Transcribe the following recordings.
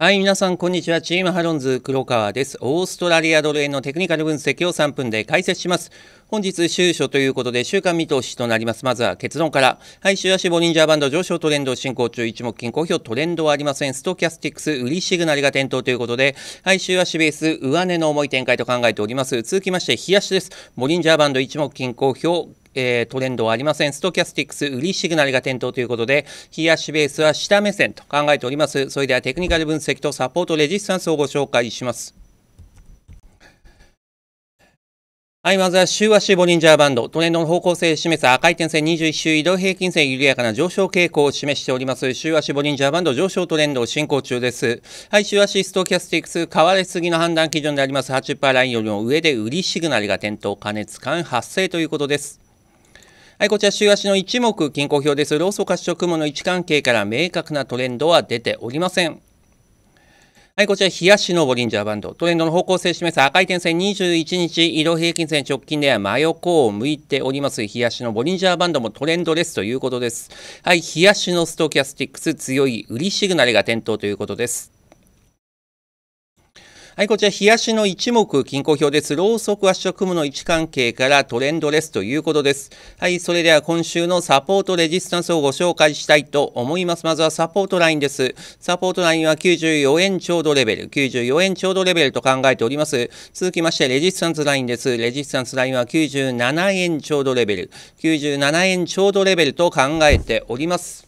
はい、皆さん、こんにちは。チームハロンズ、黒川です。オーストラリアドル円のテクニカル分析を3分で解説します。本日、終初ということで、週間見通しとなります。まずは結論から。はい、週足ボリンジャーバンド上昇トレンド進行中、一目均衡表トレンドはありません。ストキャスティックス、売りシグナルが点灯ということで、はい、週足ベース、上値の重い展開と考えております。続きまして、日足です。ボリンジャーバンド一目均衡表、えー、トレンドはありません。ストキャスティックス売りシグナルが点灯ということで、冷やしベースは下目線と考えております。それではテクニカル分析とサポートレジスタンスをご紹介します。はい、まずは週足ボリンジャーバンド、トレンドの方向性を示す赤い点線21周移動平均線緩やかな上昇傾向を示しております。週足ボリンジャーバンド上昇トレンドを進行中です。はい、週足ストキャスティックス、変われすぎの判断基準であります80%ラインよりも上で売りシグナルが点灯、加熱感発生ということです。はい、こちら週足の一目均衡表です。ローソ組褐色雲の位置関係から明確なトレンドは出ておりません。はい、こちら、や足のボリンジャーバンド。トレンドの方向性を示す赤い点線21日、移動平均線直近では真横を向いております。日足のボリンジャーバンドもトレンドですということです。はい、日足のストキャスティックス強い売りシグナルが点灯ということです。はい、こちら、冷やしの一目均衡表です。ローソク圧縮雲の位置関係からトレンドですということです。はい、それでは今週のサポートレジスタンスをご紹介したいと思います。まずはサポートラインです。サポートラインは94円ちょうどレベル、94円ちょうどレベルと考えております。続きまして、レジスタンスラインです。レジスタンスラインは97円ちょうどレベル、97円ちょうどレベルと考えております。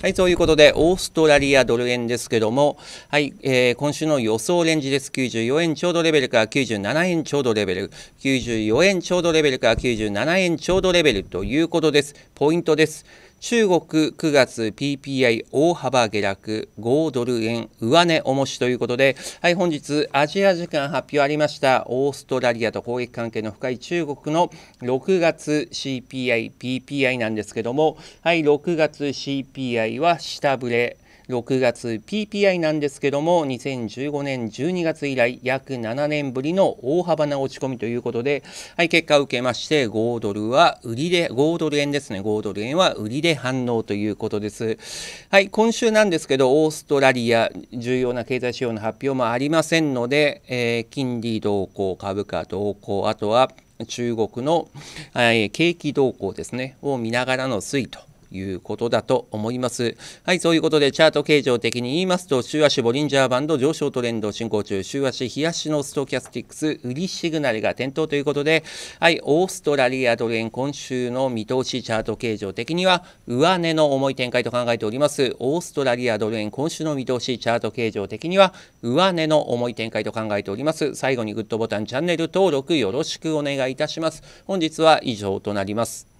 はい、ということで、オーストラリアドル円ですけども、はい、えー、今週の予想レンジです。94円ちょうどレベルから97円ちょうどレベル、94円ちょうどレベルから97円ちょうどレベルということです。ポイントです。中国9月 PPI 大幅下落5ドル円上値重しということで、はい、本日アジア時間発表ありましたオーストラリアと攻易関係の深い中国の6月 CPI、PPI なんですけども、はい、6月 CPI は下振れ6月 PPI なんですけども2015年12月以来約7年ぶりの大幅な落ち込みということで、はい、結果を受けまして5ドルは売りで5ドル円ですね5ドル円は売りで反応ということですはい今週なんですけどオーストラリア重要な経済指標の発表もありませんので、えー、金利動向株価動向あとは中国の、えー、景気動向ですねを見ながらの推移ということだと思います。はい、そういうことで、チャート形状的に言いますと、週足ボリンジャーバンド上昇トレンド進行中、週足日足のストキャスティックス、売りシグナルが点灯ということで、はい、オーストラリアドル円、今週の見通しチャート形状的には、上値の重い展開と考えております。オーストラリアドル円、今週の見通しチャート形状的には、上値の重い展開と考えております。最後にグッドボタン、チャンネル登録よろしくお願いいたします。本日は以上となります。